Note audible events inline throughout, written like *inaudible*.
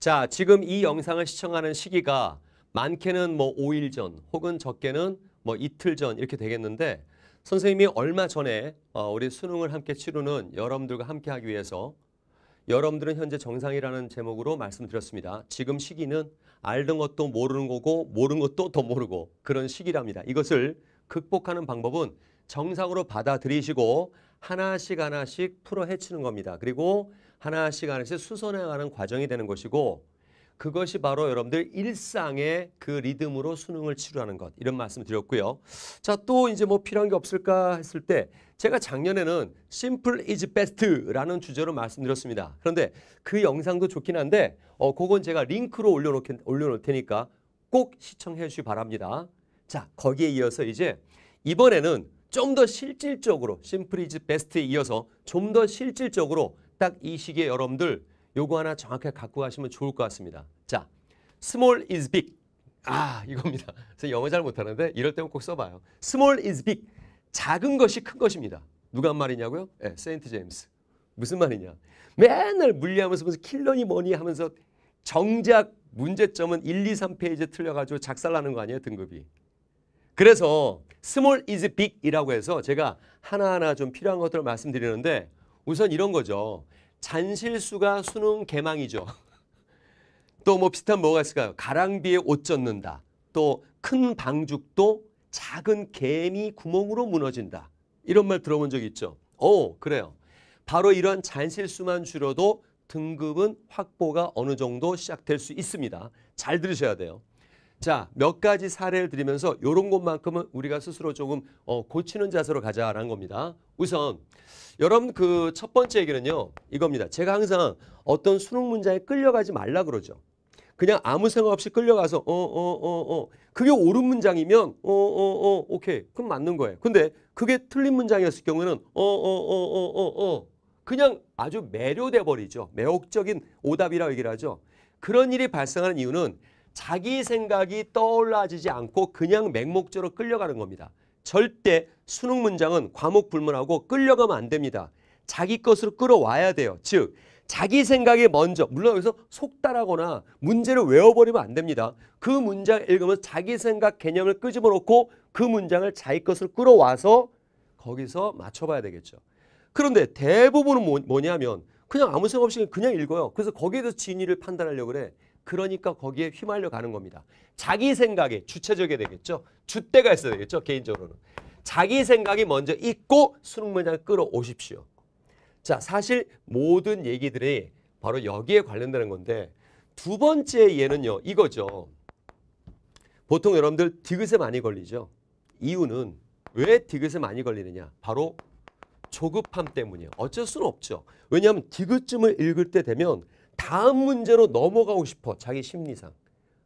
자, 지금 이 영상을 시청하는 시기가 많게는 뭐 5일 전 혹은 적게는 뭐 이틀 전 이렇게 되겠는데 선생님이 얼마 전에 어, 우리 수능을 함께 치르는 여러분들과 함께 하기 위해서 여러분들은 현재 정상이라는 제목으로 말씀드렸습니다. 지금 시기는 알던 것도 모르는 거고 모르는 것도 더 모르고 그런 시기랍니다. 이것을 극복하는 방법은 정상으로 받아들이시고 하나씩 하나씩 풀어 헤치는 겁니다. 그리고 하나씩 하나씩 수선해가는 과정이 되는 것이고 그것이 바로 여러분들 일상의 그 리듬으로 수능을 치료하는 것 이런 말씀 을 드렸고요. 자 또 이제 뭐 필요한 게 없을까 했을 때 제가 작년에는 simple is best라는 주제로 말씀드렸습니다. 그런데 그 영상도 좋긴 한데 어 그건 제가 링크로 올려놓, 올려놓을 테니까 꼭 시청해 주시기 바랍니다. 자 거기에 이어서 이제 이번에는 좀 더 실질적으로 심플 이즈 베스트에 이어서 좀 더 실질적으로 딱이 시기에 여러분들 요거 하나 정확하게 갖고 가시면 좋을 것 같습니다. 자, small is big. 아, 이겁니다. 그래 영어 잘 못하는데 이럴 때는 꼭 써봐요. small is big. 작은 것이 큰 것입니다. 누가 한 말이냐고요? 예, 세인트 제임스. 무슨 말이냐? 맨날 물리하면서 무슨 킬러니 뭐니 하면서 정작 문제점은 1, 2, 3페이지 에 틀려가지고 작살나는 거 아니에요? 등급이. 그래서 small is big이라고 해서 제가 하나하나 좀 필요한 것들을 말씀드리는데 우선 이런 거죠. 잔실수가 수능 개망이죠. *laughs* 또 뭐 비슷한 뭐가 있을까요? 가랑비에 옷 젖는다. 또 큰 방죽도 작은 개미 구멍으로 무너진다. 이런 말 들어본 적 있죠? 어, 그래요. 바로 이런 잔실수만 줄여도 등급은 확보가 어느 정도 시작될 수 있습니다. 잘 들으셔야 돼요. 자, 몇 가지 사례를 드리면서 이런 것만큼은 우리가 스스로 조금 어, 고치는 자세로 가자라는 겁니다. 우선 여러분 그 첫 번째 얘기는요. 이겁니다. 제가 항상 어떤 수능 문제에 끌려가지 말라 그러죠. 그냥 아무 생각 없이 끌려가서 어 어 어어 어, 어, 그게 옳은 문장이면 어어어 어, 어, 오케이 그럼 맞는 거예요. 근데 그게 틀린 문장이었을 경우는 어 어 어 어 어어 그냥 아주 매료돼 버리죠. 매혹적인 오답이라고 얘기를 하죠. 그런 일이 발생하는 이유는 자기 생각이 떠올라지지 않고 그냥 맹목적으로 끌려가는 겁니다. 절대 수능 문장은 과목불문하고 끌려가면 안 됩니다. 자기 것으로 끌어와야 돼요. 즉 자기 생각이 먼저 물론 여기서 속달하거나 문제를 외워버리면 안 됩니다. 그 문장 읽으면서 자기 생각 개념을 끄집어놓고 그 문장을 자기 것으로 끌어와서 거기서 맞춰봐야 되겠죠. 그런데 대부분은 뭐, 냐면 그냥 아무 생각 없이 그냥 읽어요. 그래서 거기에 서 진위를 판단하려고 그래. 그러니까 거기에 휘말려 가는 겁니다. 자기 생각에 주체적이 되겠죠. 주대가 있어야 되겠죠. 개인적으로는. 자기 생각이 먼저 있고 수능 문장을 끌어오십시오. 자, 사실 모든 얘기들이 바로 여기에 관련되는 건데 두 번째 예는요. 이거죠. 보통 여러분들 디귿에 많이 걸리죠. 이유는 왜 디귿에 많이 걸리느냐. 바로 조급함 때문이에요. 어쩔 수는 없죠. 왜냐하면 디귿쯤을 읽을 때 되면 다음 문제로 넘어가고 싶어 자기 심리상.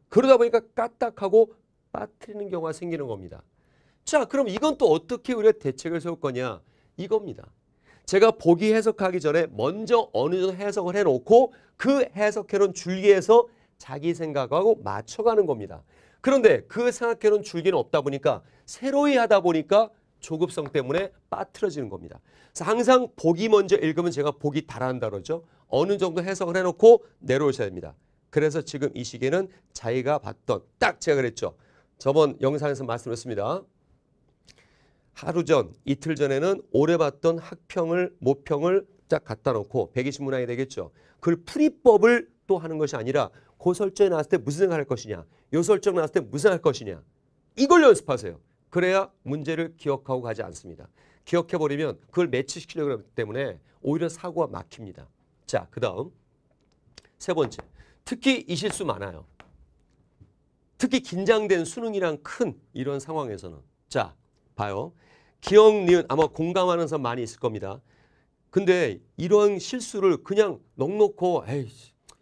그러다 보니까 까딱하고 빠뜨리는 경우가 생기는 겁니다. 자 그럼 이건 또 어떻게 우리가 대책을 세울 거냐 이겁니다. 제가 보기 해석하기 전에 먼저 어느 정도 해석을 해놓고 그 해석해놓은 줄기에서 자기 생각하고 맞춰가는 겁니다. 그런데 그 생각해놓은 줄기는 없다 보니까 새로이 하다 보니까 조급성 때문에 빠뜨려지는 겁니다. 그래서 항상 보기 먼저 읽으면 제가 보기 달아난다 그러죠. 어느 정도 해석을 해놓고 내려오셔야 됩니다. 그래서 지금 이시기는 자기가 봤던 딱 제가 그랬죠. 저번 영상에서 말씀드렸습니다. 하루 전, 이틀 전에는 오래 봤던 학평을, 모평을 딱 갖다 놓고 120문항이 되겠죠. 그걸 풀이법을 또 하는 것이 아니라 고설정에 나왔을 때 무슨 생각할 것이냐, 요설정 나왔을 때 무슨 할 것이냐. 이걸 연습하세요. 그래야 문제를 기억하고 가지 않습니다. 기억해버리면 그걸 매치시키려고 하기 때문에 오히려 사고가 막힙니다. 자, 그 다음 세 번째. 특히 이 실수 많아요. 특히 긴장된 수능이랑 큰 이런 상황에서는. 자, 봐요. 기억, 니은 아마 공감하는 사람 많이 있을 겁니다. 근데 이런 실수를 그냥 넉넉고 에이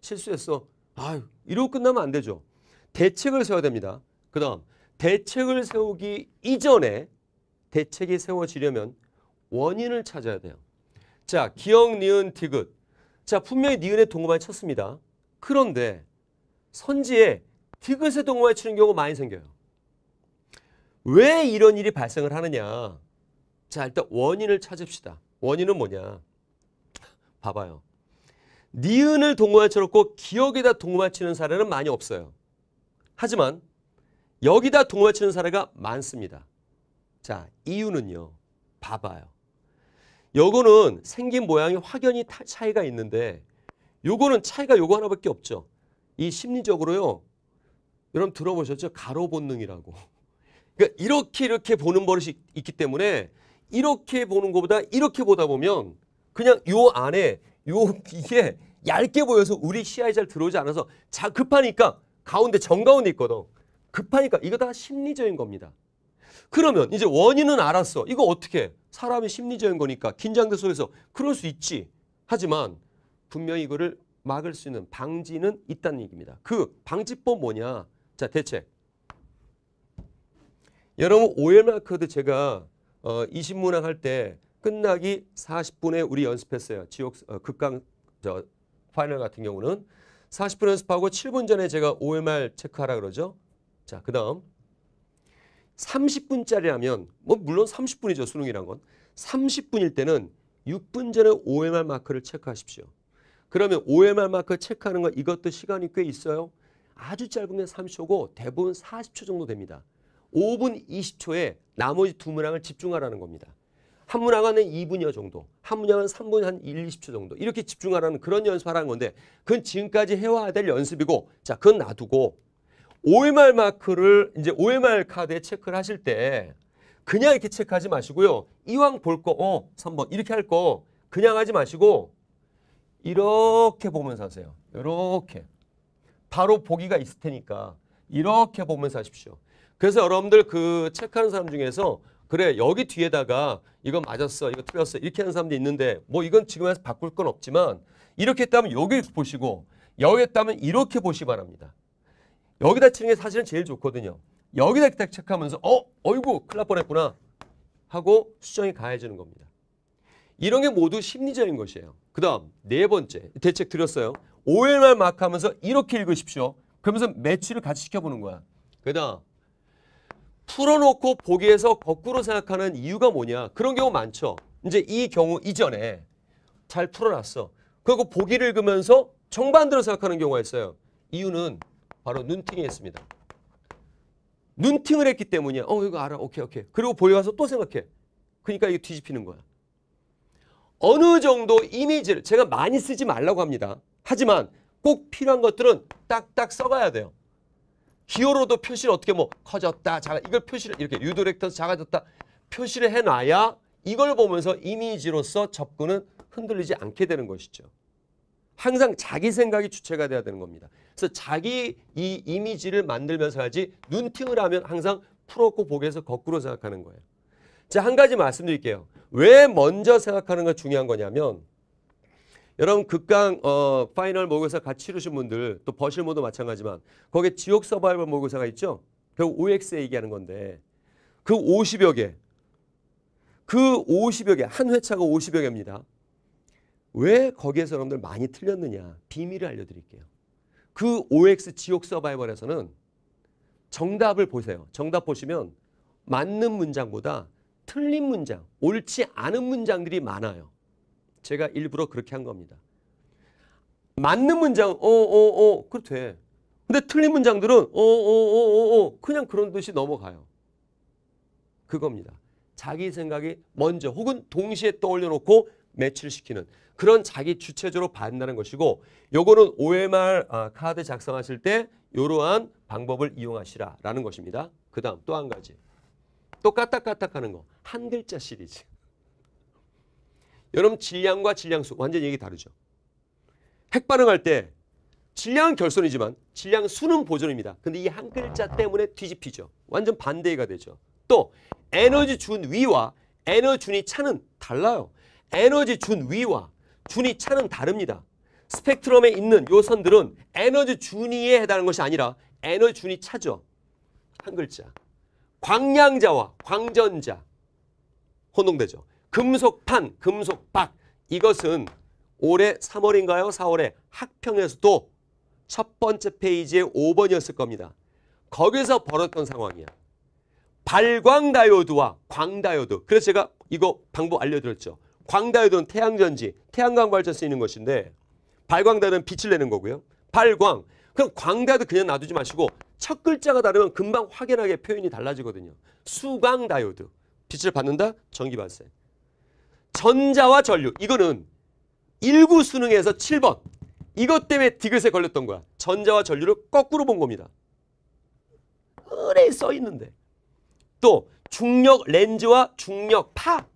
실수했어. 아유 이러고 끝나면 안 되죠. 대책을 세워야 됩니다. 그 다음 대책을 세우기 이전에 대책이 세워지려면 원인을 찾아야 돼요. 자 기억, 니은, 디귿 자 분명히 니은에 동음에 쳤습니다. 그런데 선지에 디귿의 동음에 치는 경우 많이 생겨요. 왜 이런 일이 발생을 하느냐. 자 일단 원인을 찾읍시다. 원인은 뭐냐. 봐봐요. 니은을 동음에 쳐놓고 기억에다 동음에 치는 사례는 많이 없어요. 하지만 여기다 동음에 치는 사례가 많습니다. 자 이유는요. 봐봐요. 요거는 생긴 모양이 확연히 차이가 있는데 요거는 차이가 요거 하나밖에 없죠. 이 심리적으로요. 여러분 들어보셨죠? 가로 본능이라고. *laughs* 그러니까 이렇게 이렇게 보는 버릇이 있기 때문에 이렇게 보는 것보다 이렇게 보다 보면 그냥 요 안에 요 이게 얇게 보여서 우리 시야에 잘 들어오지 않아서 자 급하니까 가운데 정가운데 있거든. 급하니까 이거 다 심리적인 겁니다. 그러면 이제 원인은 알았어. 이거 어떻게 해? 사람이 심리적인 거니까 긴장된 속에서 그럴 수 있지. 하지만 분명히 이거를 막을 수 있는 방지는 있다는 얘기입니다. 그 방지법 뭐냐? 자, 대책. 여러분 오열마크드 제가 어, 이신문항할 때 끝나기 40분에 우리 연습했어요. 지옥 어, 극강 저 파이널 같은 경우는 40분 연습하고 7분 전에 제가 OMR 체크하라 그러죠. 자, 그다음 30분짜리라면 뭐 물론 30분이죠. 수능이란 건. 30분일 때는 6분 전에 OMR 마크를 체크하십시오. 그러면 OMR 마크 체크하는 거 이것도 시간이 꽤 있어요. 아주 짧으면 30초고 대부분 40초 정도 됩니다. 5분 20초에 나머지 두 문항을 집중하라는 겁니다. 한문항 안에 2분여 정도, 한 문항은 3분 한 1, 20초 정도 이렇게 집중하라는 그런 연습하라는 건데 그건 지금까지 해와야 될 연습이고 자 그건 놔두고 OMR 마크를 이제 OMR 카드에 체크를 하실 때 그냥 이렇게 체크하지 마시고요. 이왕 볼 거, 어, 3번 이렇게 할 거 그냥 하지 마시고 이렇게 보면서 하세요. 이렇게. 바로 보기가 있을 테니까 이렇게 보면서 하십시오. 그래서 여러분들 그 체크하는 사람 중에서 그래 여기 뒤에다가 이거 맞았어 이거 틀렸어 이렇게 하는 사람도 있는데 뭐 이건 지금 해서 바꿀 건 없지만 이렇게 했다면 여기 보시고 여기 했다면 이렇게 보시 바랍니다. 여기다 치는 게 사실은 제일 좋거든요. 여기다 딱 체크하면서 어? 어이구 클일 뻔했구나 하고 수정이 가해지는 겁니다. 이런 게 모두 심리적인 것이에요. 그 다음 네 번째 대책 드렸어요. OMR 마크하면서 이렇게 읽으십시오. 그러면서 매치를 같이 시켜보는 거야. 그 다음 풀어놓고 보기에서 거꾸로 생각하는 이유가 뭐냐. 그런 경우 많죠. 이제 이 경우 이전에 잘 풀어놨어. 그리고 보기를 읽으면서 정반대로 생각하는 경우가 있어요. 이유는 바로 눈팅했습니다. 이 눈팅을 했기 때문이야. 어 이거 알아. 오케이 오케이. 그리고 보여와서 또 생각해. 그러니까 이게 뒤집히는 거야. 어느 정도 이미지를 제가 많이 쓰지 말라고 합니다. 하지만 꼭 필요한 것들은 딱딱 써가야 돼요. 기호로도 표시를 어떻게 뭐 커졌다, 작아 이걸 표시를 이렇게 유도렉터에서 작아졌다 표시를 해놔야 이걸 보면서 이미지로서 접근은 흔들리지 않게 되는 것이죠. 항상 자기 생각이 주체가 돼야 되는 겁니다. 그래서 자기 이 이미지를 만들면서 하지 눈팅을 하면 항상 풀었고 보기에서 거꾸로 생각하는 거예요. 자, 한 가지 말씀드릴게요. 왜 먼저 생각하는 게 중요한 거냐면 여러분 극강 어, 파이널 모의고사 같이 치르신 분들 또 버실모도 마찬가지만 거기에 지옥 서바이벌 모의고사가 있죠. 결 그 OX 얘기하는 건데 그 50여 개. 그 50여 개. 한 회차가 50여 개입니다. 왜 거기에서 여러분들 많이 틀렸느냐. 비밀을 알려드릴게요. 그 OX 지옥 서바이벌에서는 정답을 보세요. 정답 보시면 맞는 문장보다 틀린 문장, 옳지 않은 문장들이 많아요. 제가 일부러 그렇게 한 겁니다. 맞는 문장, 어, 어, 어, 그렇 대 근데 틀린 문장들은, 어, 어, 어, 어, 어, 그냥 그런 듯이 넘어가요. 그겁니다. 자기 생각이 먼저 혹은 동시에 떠올려 놓고 매출시키는 그런 자기 주체적으로 받는다는 것이고 요거는 OMR 아, 카드 작성하실 때 이러한 방법을 이용하시라라는 것입니다. 그 다음 또 한 가지 또 까딱까딱 하는 거한 글자 시리즈 여러분 질량과 질량수 완전 얘기 다르죠. 핵반응할 때 질량은 결손이지만 질량 수는 보존입니다. 근데 이 한 글자 때문에 뒤집히죠. 완전 반대가 되죠. 또 에너지 준 위와 에너지 준이 차는 달라요. 에너지 준 위와 준위 차는 다릅니다. 스펙트럼에 있는 요 선들은 에너지 준위에 해당하는 것이 아니라 에너지 준위 차죠. 한 글자. 광량자와 광전자 혼동되죠. 금속판, 금속박 이것은 올해 3월인가요? 4월에 학평에서도 첫 번째 페이지에 5번이었을 겁니다. 거기서 벌었던 상황이야. 발광 다이오드와 광 다이오드. 그래서 제가 이거 방법 알려드렸죠. 광다이돈 태양전지, 태양광 발전 쓰이는 것인데 발광다이돈 빛을 내는 거고요. 발광. 그럼 광다이도 그냥 놔두지 마시고 첫 글자가 다르면 금방 확연하게 표현이 달라지거든요. 수광 다이오드. 빛을 받는다. 전기 발생. 전자와 전류. 이거는 1구 수능에서 7번. 이것 때문에 디귿에 걸렸던 거야. 전자와 전류를 거꾸로 본 겁니다. 그래 써 있는데. 또 중력 렌즈와 중력 파.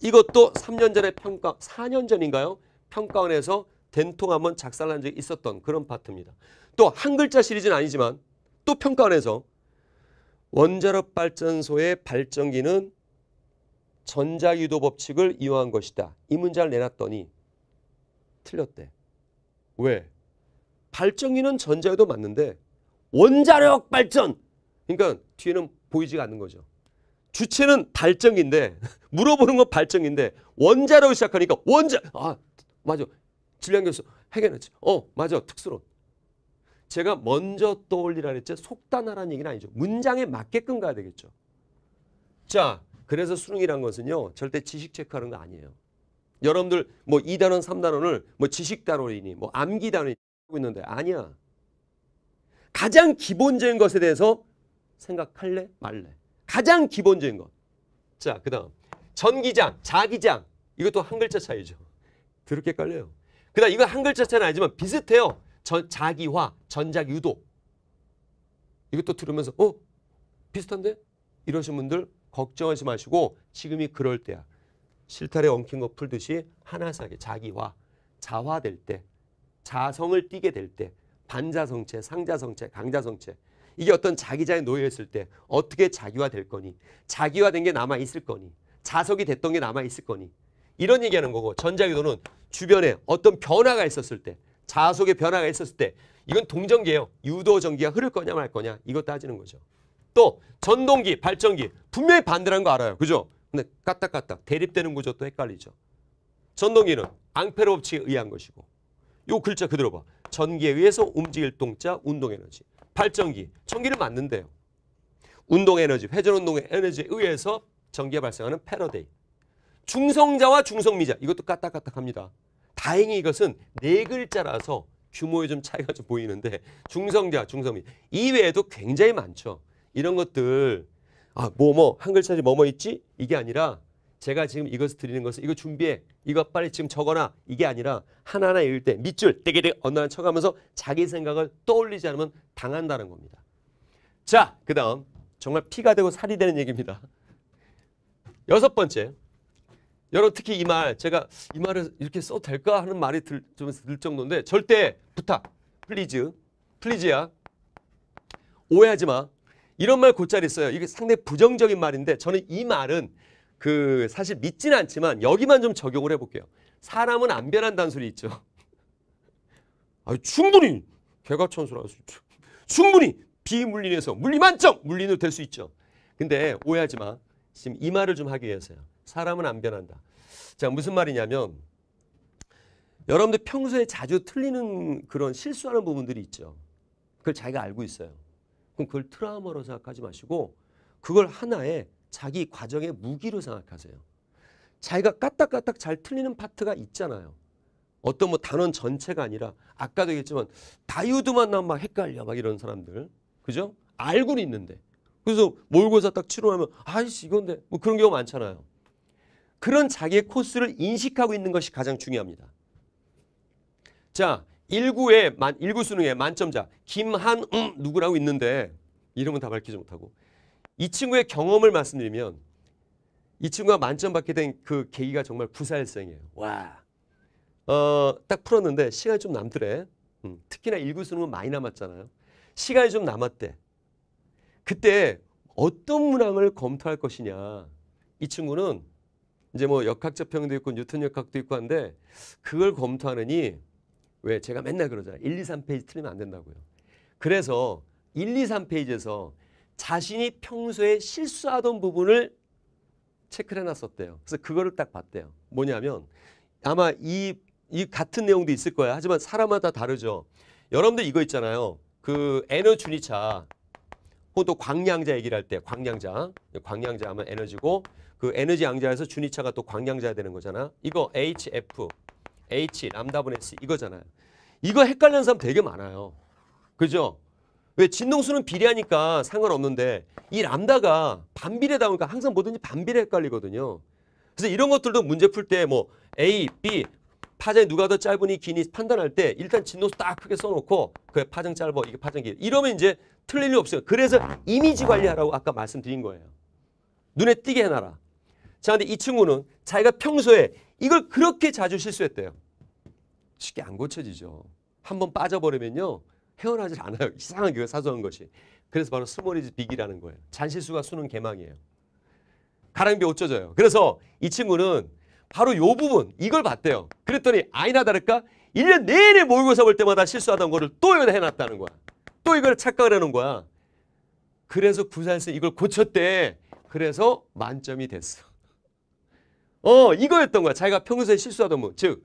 이것도 3년 전에 평가, 4년 전인가요? 평가원에서 된통 한번 작살난 적이 있었던 그런 파트입니다. 또 한 글자 시리즈는 아니지만 또 평가원에서 원자력 발전소의 발전기는 전자유도 법칙을 이용한 것이다. 이 문제를 내놨더니 틀렸대. 왜? 발전기는 전자유도 맞는데 원자력 발전! 그러니까 뒤에는 보이지가 않는 거죠. 주체는 발정인데 *laughs* 물어보는 건 발정인데 원자로 시작하니까 원자 아 맞아 질량 교수 해결했지 어 맞아 특수론 제가 먼저 떠올리라 했죠 속단하라는 얘기는 아니죠 문장에 맞게끔 가야 되겠죠 자 그래서 수능이란 것은요 절대 지식 체크하는 거 아니에요 여러분들 뭐 2단원 3단원을 뭐 지식 단원이니 뭐 암기 단원이 하고 있는데 아니야 가장 기본적인 것에 대해서 생각할래 말래 가장 기본적인 것. 자, 그 다음. 전기장, 자기장. 이것도 한 글자 차이죠. 드럽게 깔려요. 그 다음, 이거 한 글자 차이는 아니지만 비슷해요. 전, 자기화, 전작 유도. 이것도 들으면서, 어? 비슷한데? 이러신 분들 걱정하지 마시고 지금이 그럴 때야. 실타래 엉킨 거 풀듯이 하나사게 자기화, 자화될 때, 자성을 띠게 될 때, 반자성체, 상자성체, 강자성체 이게 어떤 자기자에 놓여있을 때 어떻게 자기화 될 거니 자기화된 게 남아있을 거니 자석이 됐던 게 남아있을 거니 이런 얘기하는 거고 전자기도는 주변에 어떤 변화가 있었을 때 자석의 변화가 있었을 때 이건 동전기예요. 유도 전기가 흐를 거냐 말 거냐 이거 따지는 거죠. 또 전동기, 발전기 분명히 반대라는 거 알아요. 그죠? 근데 까딱까딱 대립되는 구조 또 헷갈리죠. 전동기는 앙페르 법칙에 의한 것이고 요 글자 그대로 봐. 전기에 의해서 움직일 동자 운동에너지. 발전기, 전기를 맞는데요. 운동 에너지, 회전 운동의 에너지에 의해서 전기가 발생하는 패러데이. 중성자와 중성미자 이것도 까딱까딱합니다. 다행히 이것은 네 글자라서 규모에 좀 차이가 좀 보이는데 중성자, 중성미 이외에도 굉장히 많죠. 이런 것들 아뭐 뭐한 글자지 뭐뭐 뭐 있지? 이게 아니라 제가 지금 이것을 드리는 것은 이거 준비해 이거 빨리 지금 적어놔 이게 아니라 하나하나 읽을 때 밑줄 떼게떼 언나는 쳐가면서 자기 생각을 떠올리지 않으면 당한다는 겁니다. 자, 그 다음 정말 피가 되고 살이 되는 얘기입니다. 여섯 번째 여러분 특히 이 말 제가 이 말을 이렇게 써도 될까 하는 말이 들, 좀 들 정도인데 절대 부탁 플리즈 플리즈야 오해하지 마 이런 말 곧잘 그 있어요. 이게 상당히 부정적인 말인데 저는 이 말은 그 사실 믿진 않지만 여기만 좀 적용을 해볼게요. 사람은 안 변한다는 소리 있죠. *laughs* 아 충분히 개가 천수라서 충분히 비물리에서 물리만점 물리로 될 수 있죠. 근데 오해하지 마. 지금 이 말을 좀 하기 위해서요. 사람은 안 변한다. 자 무슨 말이냐면 여러분들 평소에 자주 틀리는 그런 실수하는 부분들이 있죠. 그걸 자기가 알고 있어요. 그럼 그걸 트라우마로 생각하지 마시고 그걸 하나의 자기 과정의 무기로 생각하세요. 자기가 까딱까딱 잘 틀리는 파트가 있잖아요. 어떤 뭐 단원 전체가 아니라 아까도 얘기했지만 다이오드만 나면 막 헷갈려 막 이런 사람들. 그죠? 알고는 있는데. 그래서 모고사딱 치료하면 아이씨 이건데 뭐 그런 경우 많잖아요. 그런 자기의 코스를 인식하고 있는 것이 가장 중요합니다. 자, 1구에 만 1구 수능에 만점자 김한음 누구라고 있는데 이름은 다 밝히지 못하고 이 친구의 경험을 말씀드리면 이 친구가 만점 받게 된 그 계기가 정말 부사일생이에요. 와. 어, 딱 풀었는데 시간이 좀 남더래. 음, 특히나 1구 수능은 많이 남았잖아요. 시간이 좀 남았대. 그때 어떤 문항을 검토할 것이냐. 이 친구는 이제 뭐 역학자평도 있고 뉴턴 역학도 있고 한데 그걸 검토하느니 왜 제가 맨날 그러잖아요. 1, 2, 3페이지 틀리면 안 된다고요. 그래서 1, 2, 3페이지에서 자신이 평소에 실수하던 부분을 체크를 해놨었대요. 그래서 그거를 딱 봤대요. 뭐냐면 아마 이, 이 같은 내용도 있을 거야. 하지만 사람마다 다르죠. 여러분들 이거 있잖아요. 그 에너 주니차 혹은 또 광량자 얘기를 할 때 광량자 광량자 하면 에너지고 그 에너지 양자에서 주니차가 또광량자 되는 거잖아. 이거 HF H 람다분 S 이거잖아요. 이거 헷갈리는 사람 되게 많아요. 그죠? 왜 진동수는 비례하니까 상관없는데 이 람다가 반비례다 보니까 항상 뭐든지 반비례 헷갈리거든요. 그래서 이런 것들도 문제 풀 때 뭐 A, B 파장이 누가 더 짧으니 기니 판단할 때 일단 진동수 딱 크게 써놓고 그게 파장 짧아 이게 파장 길 이러면 이제 틀릴 일 없어요. 그래서 이미지 관리하라고 아까 말씀드린 거예요. 눈에 띄게 해놔라. 자 근데 이 친구는 자기가 평소에 이걸 그렇게 자주 실수했대요. 쉽게 안 고쳐지죠. 한번 빠져버리면요. 헤어나질 않아요. 이상한 그 사소한 것이. 그래서 바로 스몰이즈 빅이라는 거예요. 잔실수가 수는 개망이에요. 가랑비 어쩌져요. 그래서 이 친구는 바로 요 부분 이걸 봤대요. 그랬더니 아이나 다를까 1년 내내 모의고사 볼 때마다 실수하던 거를 또 해놨다는 거야. 또 이걸 착각을 하는 거야. 그래서 부산에서 이걸 고쳤대. 그래서 만점이 됐어. 어 이거였던 거야. 자기가 평소에 실수하던 분. 즉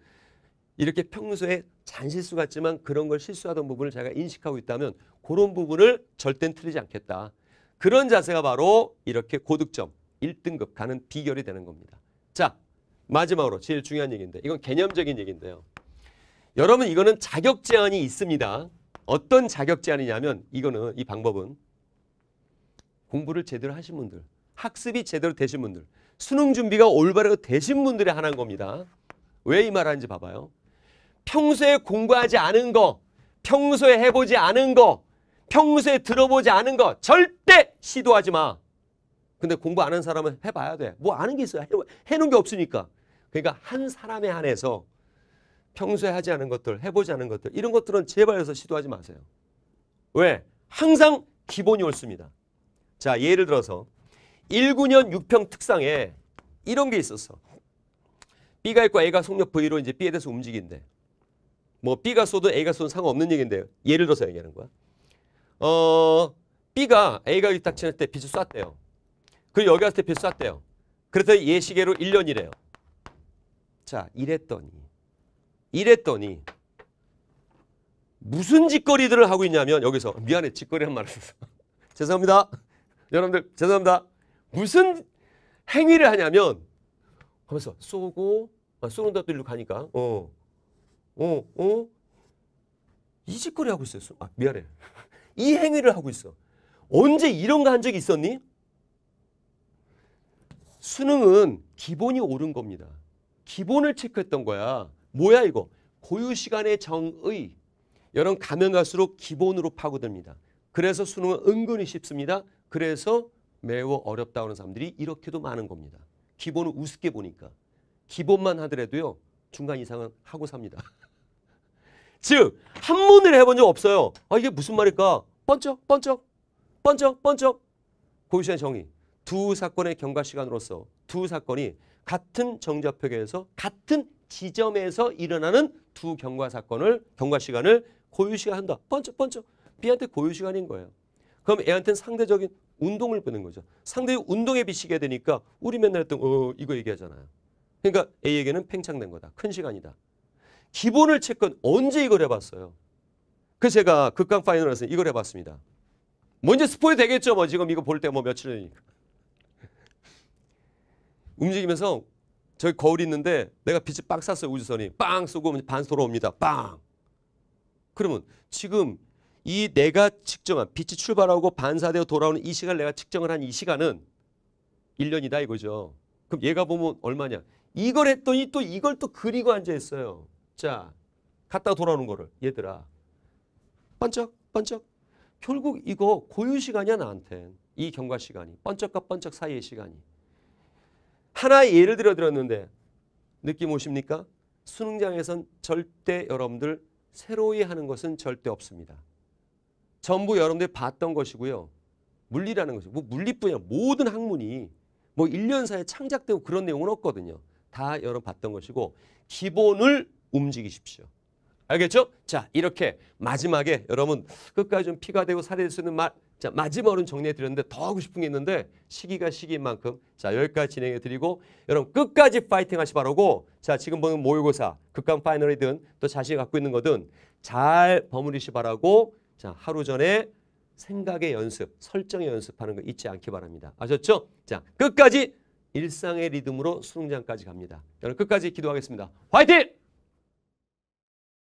이렇게 평소에 잔실수 같지만 그런 걸 실수하던 부분을 제가 인식하고 있다면 그런 부분을 절대 틀리지 않겠다. 그런 자세가 바로 이렇게 고득점 1등급 가는 비결이 되는 겁니다. 자 마지막으로 제일 중요한 얘기인데 이건 개념적인 얘기인데요. 여러분 이거는 자격 제한이 있습니다. 어떤 자격 제한이냐면 이거는 이 방법은 공부를 제대로 하신 분들 학습이 제대로 되신 분들 수능 준비가 올바르게 되신 분들이 하는 겁니다. 왜 이 말하는지 봐봐요. 평소에 공부하지 않은 거, 평소에 해보지 않은 거, 평소에 들어보지 않은 거 절대 시도하지 마. 근데 공부 안 한 사람은 해봐야 돼. 뭐 아는 게 있어요. 해놓은 게 없으니까. 그러니까 한 사람에 한해서 평소에 하지 않은 것들, 해보지 않은 것들 이런 것들은 제발 해서 시도하지 마세요. 왜? 항상 기본이 옳습니다. 자 예를 들어서 19년 6평 특상에 이런 게 있었어. B가 있고 A가 속력 V로 이제 B에 대해서 움직인대. 뭐 B가 쏘든 A가 쏘든 상관없는 얘기인데 예를 들어서 얘기하는 거야. 어, B가 A가 여기 딱 지날 때 빛을 쐈대요. 그리고 여기 왔을 때 빛을 쐈대요. 그래서 예시계로 1년이래요. 자, 이랬더니 이랬더니 무슨 짓거리들을 하고 있냐면 여기서 미안해 짓거리란 말을 썼어. *laughs* 죄송합니다. 여러분들 죄송합니다. 무슨 행위를 하냐면 하면서 쏘고 아, 쏘는 데도 일로 가니까 어 어, 어? 이 짓거리 하고 있었어. 아, 미안해. *laughs* 이 행위를 하고 있어. 언제 이런 거 한 적이 있었니? 수능은 기본이 옳은 겁니다. 기본을 체크했던 거야. 뭐야 이거? 고유 시간의 정의. 여러분 가면 갈수록 기본으로 파고듭니다. 그래서 수능은 은근히 쉽습니다. 그래서 매우 어렵다 하는 사람들이 이렇게도 많은 겁니다. 기본을 우습게 보니까. 기본만 하더라도요. 중간 이상은 하고 삽니다. *laughs* 즉 한문을 해본 적 없어요. 아 이게 무슨 말일까? 번쩍 번쩍 번쩍 번쩍 고유시간 정의 두 사건의 경과 시간으로서 두 사건이 같은 정자표계에서 같은 지점에서 일어나는 두 경과 사건을 경과 시간을 고유시간 한다. 번쩍 번쩍 B한테 고유 시간인 거예요. 그럼 애한테는 상대적인 운동을 보는 거죠. 상대의 운동에 비치게 되니까 우리 맨날 했던 어 이거 얘기하잖아요. 그러니까 A에게는 팽창된 거다. 큰 시간이다. 기본을 채권 언제 이걸 해봤어요? 그 제가 극강 파이널에서 이걸 해봤습니다. 뭔지 스포이 되겠죠. 뭐 지금 이거 볼 때 뭐 며칠 전이니까. 움직이면서 저기 거울 있는데 내가 빛이 빵 쐈어요. 우주선이. 빵 쏘고 반 돌아옵니다. 빵. 그러면 지금 이 내가 측정한 빛이 출발하고 반사되어 돌아오는 이 시간을 내가 측정을 한 이 시간은 1년이다 이거죠. 그럼 얘가 보면 얼마냐. 이걸 했더니 또 이걸 또 그리고 앉아 있어요. 자, 갔다 돌아오는 거를 얘들아 반짝 반짝 결국 이거 고유 시간이야 나한테이 경과 시간이 번짝과 번쩍 사이의 시간이 하나의 예를 들어 드렸는데 느낌 오십니까? 수능장에선 절대 여러분들 새로이 하는 것은 절대 없습니다. 전부 여러분들 봤던 것이고요. 물리라는 것이 뭐 물리뿐이야 모든 학문이 뭐 1년 사이에 창작되고 그런 내용은 없거든요. 다 여러분 봤던 것이고 기본을 움직이십시오. 알겠죠? 자, 이렇게 마지막에 여러분 끝까지 좀 피가 되고 살이 될 수 있는 말. 자, 마지막으로 정리해 드렸는데 더 하고 싶은 게 있는데 시기가 시기인 만큼 자, 여기까지 진행해 드리고 여러분 끝까지 파이팅 하시 바라고 자, 지금 보는 모의고사, 극강 파이널이든 또 자신이 갖고 있는 거든 잘 버무리시 바라고 자, 하루 전에 생각의 연습, 설정의 연습하는 거 잊지 않기 바랍니다. 아셨죠? 자, 끝까지 일상의 리듬으로 수능장까지 갑니다. 여러분 끝까지 기도하겠습니다. 화이팅!